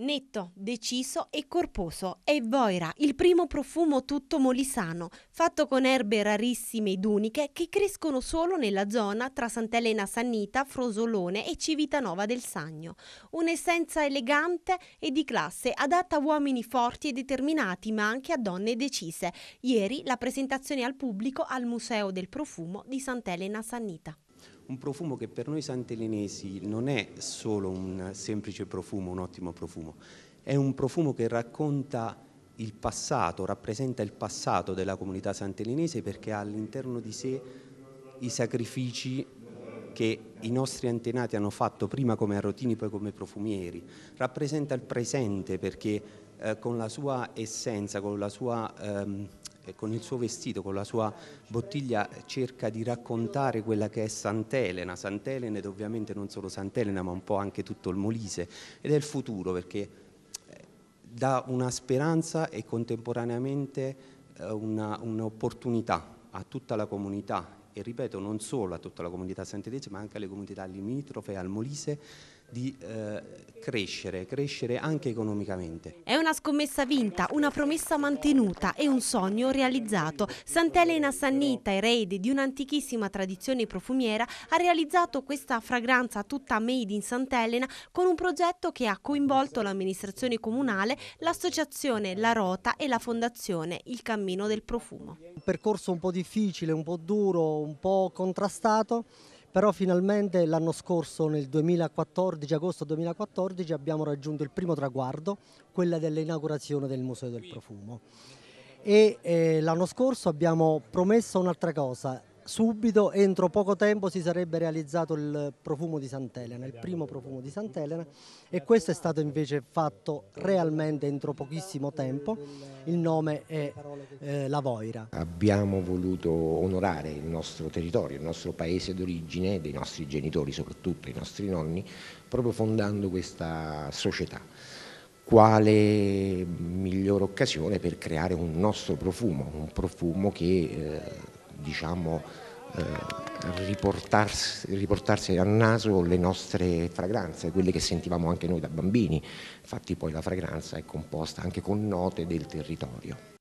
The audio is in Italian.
Netto, deciso e corposo è Voira, il primo profumo tutto molisano, fatto con erbe rarissime ed uniche che crescono solo nella zona tra Sant'Elena Sannita, Frosolone e Civitanova del Sagno. Un'essenza elegante e di classe, adatta a uomini forti e determinati, ma anche a donne decise. Ieri la presentazione al pubblico al Museo del Profumo di Sant'Elena Sannita un profumo che per noi santelinesi non è solo un semplice profumo, un ottimo profumo, è un profumo che racconta il passato, rappresenta il passato della comunità santelinese perché ha all'interno di sé i sacrifici che i nostri antenati hanno fatto prima come arrotini poi come profumieri, rappresenta il presente perché eh, con la sua essenza, con la sua ehm, con il suo vestito, con la sua bottiglia cerca di raccontare quella che è Sant'Elena, Sant'Elena ed ovviamente non solo Sant'Elena ma un po' anche tutto il Molise ed è il futuro perché eh, dà una speranza e contemporaneamente eh, un'opportunità a tutta la comunità e ripeto non solo a tutta la comunità sant'Elese ma anche alle comunità limitrofe al Molise di eh, crescere, crescere anche economicamente. È una scommessa vinta, una promessa mantenuta e un sogno realizzato. Sant'Elena Sannita, erede di un'antichissima tradizione profumiera, ha realizzato questa fragranza tutta made in Sant'Elena con un progetto che ha coinvolto l'amministrazione comunale, l'associazione La Rota e la fondazione Il Cammino del Profumo. Un percorso un po' difficile, un po' duro, un po' contrastato però finalmente l'anno scorso nel 2014, agosto 2014 abbiamo raggiunto il primo traguardo, quella dell'inaugurazione del Museo del Profumo e eh, l'anno scorso abbiamo promesso un'altra cosa, subito, entro poco tempo si sarebbe realizzato il profumo di Sant'Elena, il primo profumo di Sant'Elena e questo è stato invece fatto realmente entro pochissimo tempo, il nome è eh, La Voira. Abbiamo voluto onorare il nostro territorio, il nostro paese d'origine, dei nostri genitori soprattutto, i nostri nonni, proprio fondando questa società quale migliore occasione per creare un nostro profumo, un profumo che eh, diciamo eh, riportarsi, riportarsi, al naso le nostre fragranze, quelle che sentivamo anche noi da bambini. Infatti poi la fragranza è composta anche con note del territorio.